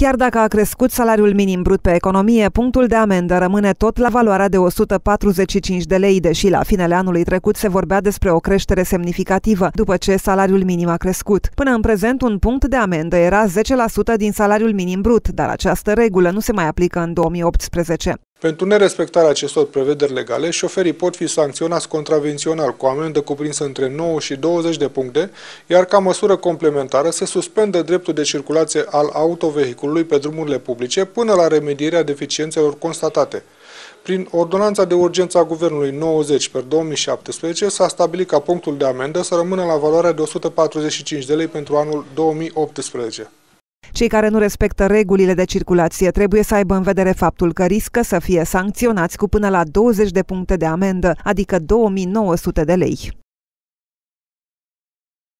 Chiar dacă a crescut salariul minim brut pe economie, punctul de amendă rămâne tot la valoarea de 145 de lei, deși la finele anului trecut se vorbea despre o creștere semnificativă, după ce salariul minim a crescut. Până în prezent, un punct de amendă era 10% din salariul minim brut, dar această regulă nu se mai aplică în 2018. Pentru nerespectarea acestor prevederi legale, șoferii pot fi sancționați contravențional cu amendă cuprinsă între 9 și 20 de puncte, iar ca măsură complementară se suspendă dreptul de circulație al autovehiculului pe drumurile publice până la remedierea deficiențelor constatate. Prin ordonanța de urgență a Guvernului 90 per 2017 s-a stabilit ca punctul de amendă să rămână la valoarea de 145 de lei pentru anul 2018. Cei care nu respectă regulile de circulație trebuie să aibă în vedere faptul că riscă să fie sancționați cu până la 20 de puncte de amendă, adică 2900 de lei.